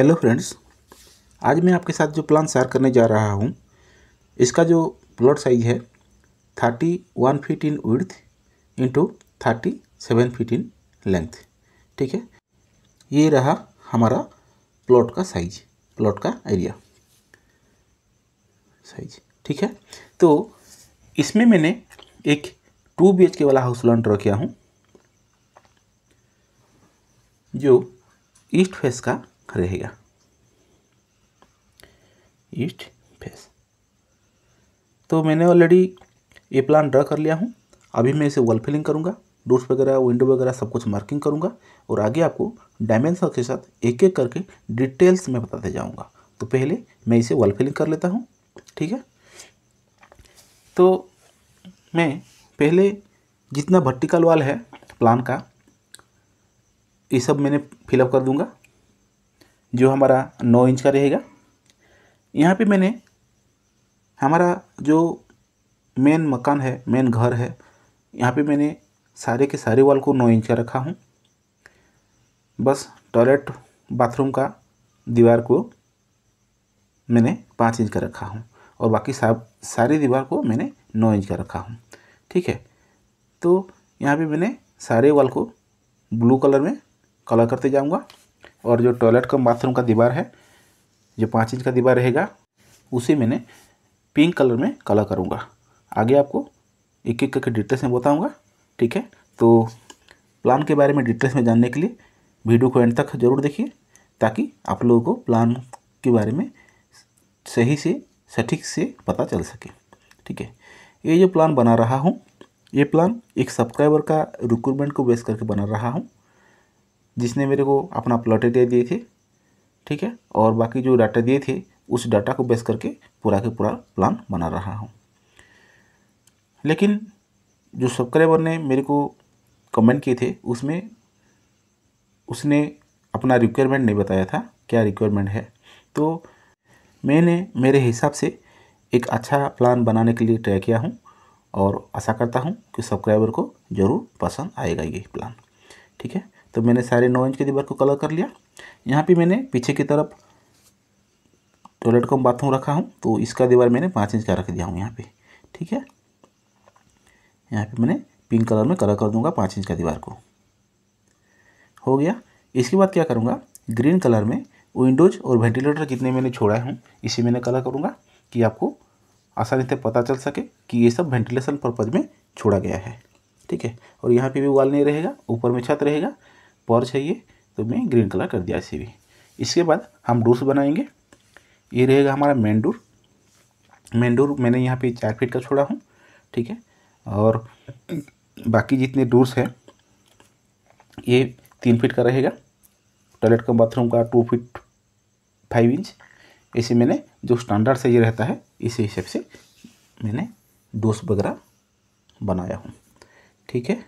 hello friends आज मैं आपके साथ जो प्लान शेयर करने जा रहा हूँ इसका जो प्लॉट साइज है thirty one feet in width into thirty seven feet in length ठीक है ये रहा हमारा प्लॉट का साइज प्लॉट का एरिया साइज ठीक है तो इसमें मैंने एक टू बी के वाला हाउस प्लान ड्रॉ किया हूँ जो ईस्ट फेस का रहेगा ईस्ट फेस तो मैंने ऑलरेडी ये प्लान ड्रा कर लिया हूँ अभी मैं इसे वॉल फिलिंग करूँगा डोर्स वगैरह विंडो वगैरह सब कुछ मार्किंग करूँगा और आगे आपको डायमेंशन के साथ एक एक करके डिटेल्स में बताते जाऊँगा तो पहले मैं इसे वॉल फिलिंग कर लेता हूँ ठीक है तो मैं पहले जितना वर्टिकल वाल है प्लान का ये सब मैंने फिलअप कर दूंगा जो हमारा नौ इंच का रहेगा यहाँ पे मैंने हमारा जो मेन मकान है मेन घर है यहाँ पे मैंने सारे के सारे वाल को नौ इंच का रखा हूँ बस टॉयलेट बाथरूम का दीवार को मैंने पाँच इंच का रखा हूँ और बाकी सब सारी दीवार को मैंने नौ इंच का रखा हूँ ठीक है तो यहाँ पे मैंने सारे वाल को ब्लू कलर में कलर करते जाऊँगा और जो टॉयलेट का बाथरूम का दीवार है जो पाँच इंच का दीवार रहेगा उसे मैंने पिंक कलर में कलर करूँगा आगे आपको एक एक करके डिटेल्स में बताऊँगा ठीक है तो प्लान के बारे में डिटेल्स में जानने के लिए वीडियो को एंड तक जरूर देखिए ताकि आप लोगों को प्लान के बारे में सही से सटीक से पता चल सके ठीक है ये जो प्लान बना रहा हूँ ये प्लान एक सब्सक्राइबर का रिक्रूटमेंट को बेस करके बना रहा हूँ जिसने मेरे को अपना प्लॉट एरिया दिए थे ठीक है और बाकी जो डाटा दिए थे उस डाटा को बेस करके पूरा के पूरा प्लान बना रहा हूँ लेकिन जो सब्सक्राइबर ने मेरे को कमेंट किए थे उसमें उसने अपना रिक्वायरमेंट नहीं बताया था क्या रिक्वायरमेंट है तो मैंने मेरे हिसाब से एक अच्छा प्लान बनाने के लिए ट्राई किया हूँ और आशा करता हूँ कि सब्सक्राइबर को ज़रूर पसंद आएगा ये प्लान ठीक है तो मैंने सारे नौ इंच के दीवार को कलर कर लिया यहाँ पे मैंने पीछे की तरफ टॉयलेट को बाथरूम रखा हूँ तो इसका दीवार मैंने पाँच इंच का रख दिया हूँ यहाँ पे ठीक है यहाँ पे मैंने पिंक कलर में कलर कर दूंगा पाँच इंच का दीवार को हो गया इसके बाद क्या करूँगा ग्रीन कलर में विंडोज़ और वेंटिलेटर जितने मैंने छोड़ा हूँ इसी मैंने कलर करूँगा कि आपको आसानी से पता चल सके कि ये सब वेंटिलेशन पर्पज़ में छोड़ा गया है ठीक है और यहाँ पे भी वाल नहीं रहेगा ऊपर में छत रहेगा पर चाहिए तो मैं ग्रीन कलर कर दिया इसे भी इसके बाद हम डोर्स बनाएंगे ये रहेगा हमारा मेन डोर मेन डोर मैंने यहाँ पे चार फीट का छोड़ा हूँ ठीक है और बाकी जितने डोर्स हैं ये तीन फीट का रहेगा टॉयलेट का बाथरूम का टू फीट फाइव इंच ऐसे मैंने जो स्टैंडर्ड साइज रहता है इसी हिसाब से मैंने डोर्स वगैरह बनाया हूँ ठीक है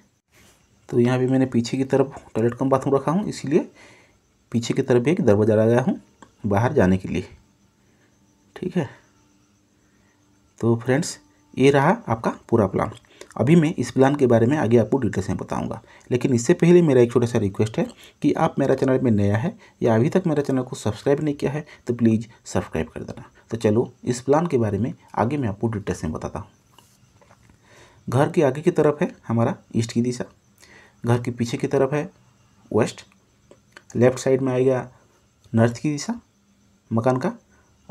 तो यहाँ पे मैंने पीछे की तरफ टॉयलेट कम बाथरूम रखा हूँ इसीलिए पीछे की तरफ एक दरवाज़ा लगाया हूँ बाहर जाने के लिए ठीक है तो फ्रेंड्स ये रहा आपका पूरा प्लान अभी मैं इस प्लान के बारे में आगे आपको डिटेल्स में बताऊंगा लेकिन इससे पहले मेरा एक छोटा सा रिक्वेस्ट है कि आप मेरा चैनल में नया है या अभी तक मेरा चैनल को सब्सक्राइब नहीं किया है तो प्लीज़ सब्सक्राइब कर देना तो चलो इस प्लान के बारे में आगे मैं आपको डिटेल्स में बताता हूँ घर के आगे की तरफ है हमारा ईस्ट की दिशा घर के पीछे की तरफ है वेस्ट लेफ्ट साइड में आएगा नॉर्थ की दिशा मकान का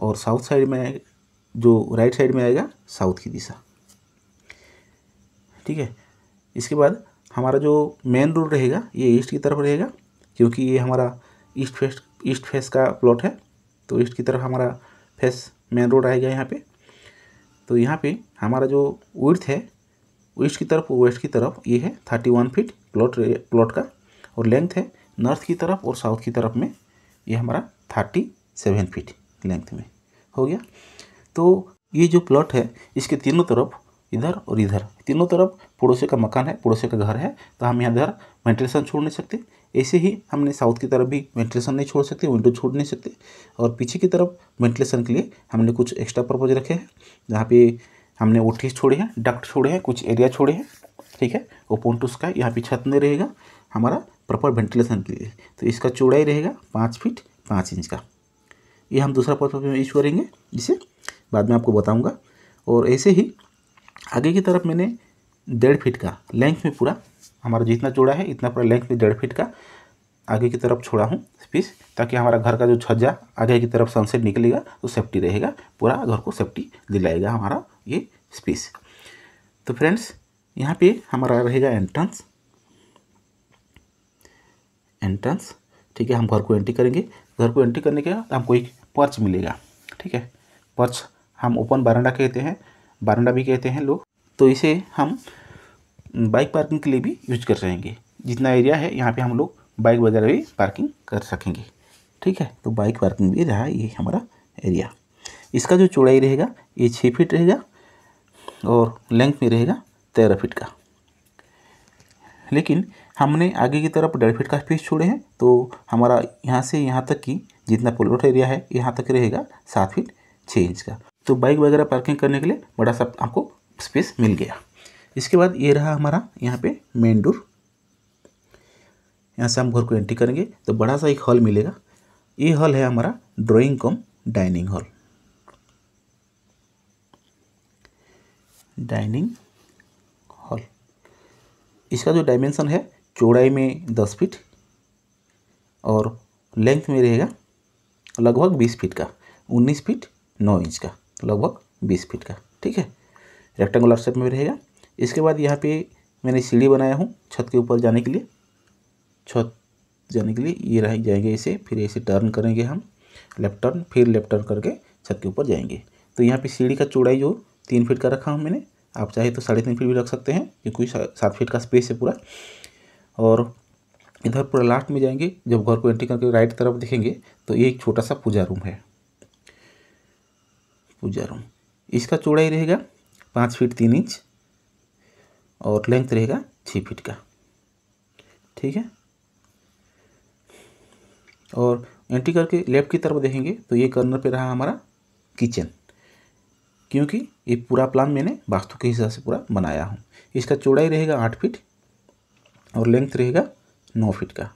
और साउथ साइड में जो राइट साइड में आएगा साउथ की दिशा ठीक है इसके बाद हमारा जो मेन रोड रहेगा ये ईस्ट की तरफ रहेगा क्योंकि ये हमारा ईस्ट फेस ईस्ट फेस का प्लॉट है तो ईस्ट की तरफ हमारा फेस मेन रोड आएगा यहाँ पे तो यहाँ पे हमारा जो वर्थ है ईस्ट की तरफ वेस्ट की तरफ ये है thirty one feet plot plot का और लेंथ है नॉर्थ की तरफ और साउथ की तरफ में ये हमारा थर्टी सेवन फीट लेंथ में हो गया तो ये जो प्लॉट है इसके तीनों तरफ इधर और इधर तीनों तरफ पड़ोसी का मकान है पड़ोसी का घर है तो हम यहाँ इधर वेंटिलेशन छोड़ नहीं सकते ऐसे ही हमने साउथ की तरफ भी वेंटिलेशन नहीं छोड़ सकते विंडो छोड़ नहीं सकते और पीछे की तरफ वेंटिलेशन के लिए हमने कुछ एक्स्ट्रा प्रपोज रखे हैं जहाँ पे हमने ओटीज छोड़े हैं डक्ट छोड़े हैं कुछ एरिया छोड़े हैं ठीक है ओपन टू स्काई यहाँ पे छत नहीं रहेगा हमारा प्रॉपर वेंटिलेशन के लिए तो इसका चौड़ाई रहेगा पाँच फीट पाँच इंच का ये हम दूसरा पर्पज में यूज करेंगे जिसे बाद में आपको बताऊँगा और ऐसे ही आगे की तरफ मैंने डेढ़ फीट का लेंथ में पूरा हमारा जितना चौड़ा है इतना पूरा लेंथ में डेढ़ फीट का आगे की तरफ छोड़ा हूँ पीस ताकि हमारा घर का जो छज्जा आगे की तरफ सनसेट निकलेगा तो सेफ्टी रहेगा पूरा घर को सेफ्टी दिलाएगा हमारा ये स्पीस तो फ्रेंड्स यहाँ पे हमारा रहेगा एंट्रेंस एंट्रेंस ठीक है हम घर को एंट्री करेंगे घर को एंट्री करने के बाद हमको एक पर्च मिलेगा ठीक है पर्च हम ओपन बारंडा कहते हैं बारंडा भी कहते हैं लोग तो इसे हम बाइक पार्किंग के लिए भी यूज कर सकेंगे जितना एरिया है यहाँ पे हम लोग बाइक वगैरह भी पार्किंग कर सकेंगे ठीक है तो बाइक पार्किंग भी रहा ये हमारा एरिया इसका जो चौड़ाई रहेगा ये छः फीट रहेगा और लेंथ में रहेगा तेरह फीट का लेकिन हमने आगे की तरफ डेढ़ फीट का स्पेस छोड़े हैं तो हमारा यहाँ से यहाँ तक की जितना प्लॉट एरिया है यहाँ तक रहेगा सात फीट छः इंच का तो बाइक वगैरह पार्किंग करने के लिए बड़ा सा आपको स्पेस मिल गया इसके बाद ये रहा हमारा यहाँ पे मेन डोर यहाँ से हम घर को एंट्री करेंगे तो बड़ा सा एक हॉल मिलेगा ये हॉल है हमारा drawing cum dining hall dining इसका जो डायमेंसन है चौड़ाई में दस फीट और लेंथ में रहेगा लगभग बीस फीट का उन्नीस फीट नौ इंच का लगभग बीस फीट का ठीक है रेक्टेंगुलर शेप में रहेगा इसके बाद यहाँ पे मैंने सीढ़ी बनाया हूँ छत के ऊपर जाने के लिए छत जाने के लिए ये रह जाएंगे इसे फिर इसे टर्न करेंगे हम लेफ्ट टर्न फिर लेफ्ट टर्न करके छत के ऊपर जाएंगे तो यहाँ पे सीढ़ी का चौड़ाई जो तीन फीट का रखा हूँ मैंने आप चाहे तो साढ़े तीन फीट भी रख सकते हैं क्योंकि सात फीट का स्पेस है पूरा और इधर पूरा लास्ट में जाएंगे जब घर को एंट्री करके राइट तरफ देखेंगे तो ये एक छोटा सा पूजा रूम है पूजा रूम इसका चौड़ाई रहेगा पाँच फीट तीन इंच और लेंथ रहेगा छः फीट का ठीक है और एंट्री करके लेफ़्ट की तरफ देखेंगे तो ये कॉर्नर पे रहा हमारा किचन क्योंकि ये पूरा प्लान मैंने वास्तु के हिसाब से पूरा बनाया हूँ इसका चौड़ाई रहेगा आठ फीट और लेंथ रहेगा नौ फीट का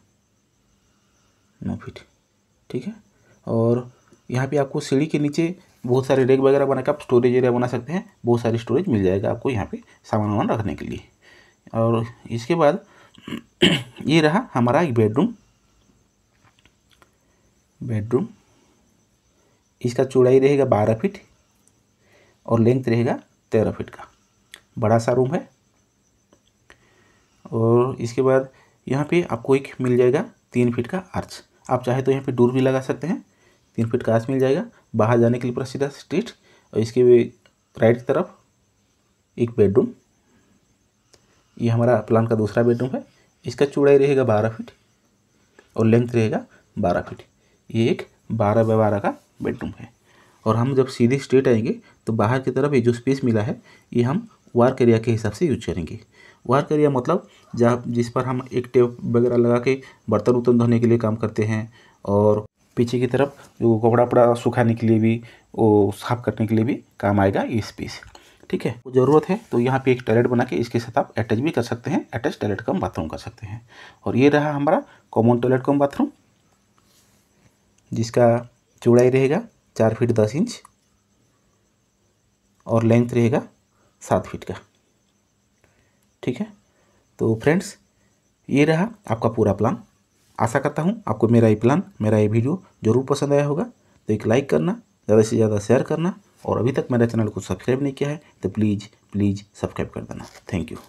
नौ फीट ठीक है और यहाँ पे आपको सीढ़ी के नीचे बहुत सारे रेक वगैरह बनाकर आप स्टोरेज एरिया बना सकते हैं बहुत सारी स्टोरेज मिल जाएगा आपको यहाँ पे सामान वामान रखने के लिए और इसके बाद ये रहा हमारा एक बेडरूम बेडरूम इसका चौड़ाई रहेगा बारह फिट और लेंथ रहेगा तेरह फिट का बड़ा सा रूम है और इसके बाद यहाँ पे आपको एक मिल जाएगा तीन फिट का आर्च आप चाहे तो यहाँ पे डोर भी लगा सकते हैं तीन फिट का आर्च मिल जाएगा बाहर जाने के लिए पूरा सीधा स्ट्रीट और इसके राइट तरफ एक बेडरूम ये हमारा प्लान का दूसरा बेडरूम है इसका चौड़ाई रहेगा बारह फिट और लेंथ रहेगा बारह फिट ये एक बारह बाय बारह का बेडरूम है और हम जब सीधे स्ट्रेट आएंगे तो बाहर की तरफ ये जो स्पेस मिला है ये हम वार्क एरिया के हिसाब से यूज करेंगे वार्क एरिया मतलब जहाँ जिस पर हम एक टेप वगैरह लगा के बर्तन उर्तन धोने के लिए काम करते हैं और पीछे की तरफ जो कपड़ा उपड़ा सुखाने के लिए भी वो साफ करने के लिए भी काम आएगा ये स्पेस ठीक है वो ज़रूरत है तो यहाँ पे एक टॉयलेट बना के इसके साथ आप अटैच भी कर सकते हैं अटैच टॉयलेट कम बाथरूम कर सकते हैं और ये रहा हमारा कॉमन टॉयलेट कम बाथरूम जिसका चौड़ाई रहेगा चार फीट दस इंच और लेंथ रहेगा सात फीट का ठीक है तो फ्रेंड्स ये रहा आपका पूरा प्लान आशा करता हूँ आपको मेरा ये प्लान मेरा ये वीडियो ज़रूर पसंद आया होगा तो एक लाइक करना ज़्यादा से ज़्यादा शेयर करना और अभी तक मेरे चैनल को सब्सक्राइब नहीं किया है तो प्लीज़ प्लीज़ सब्सक्राइब कर देना थैंक यू